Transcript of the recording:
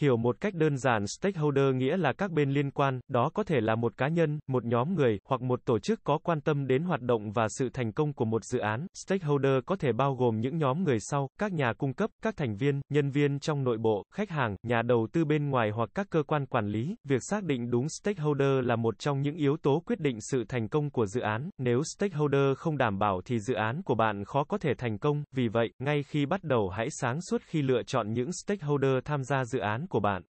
Hiểu một cách đơn giản stakeholder nghĩa là các bên liên quan, đó có thể là một cá nhân, một nhóm người, hoặc một tổ chức có quan tâm đến hoạt động và sự thành công của một dự án. Stakeholder có thể bao gồm những nhóm người sau, các nhà cung cấp, các thành viên, nhân viên trong nội bộ, khách hàng, nhà đầu tư bên ngoài hoặc các cơ quan quản lý. Việc xác định đúng stakeholder là một trong những yếu tố quyết định sự thành công của dự án. Nếu stakeholder không đảm bảo thì dự án của bạn khó có thể thành công. Vì vậy, ngay khi bắt đầu hãy sáng suốt khi lựa chọn những stakeholder tham gia dự án của bạn.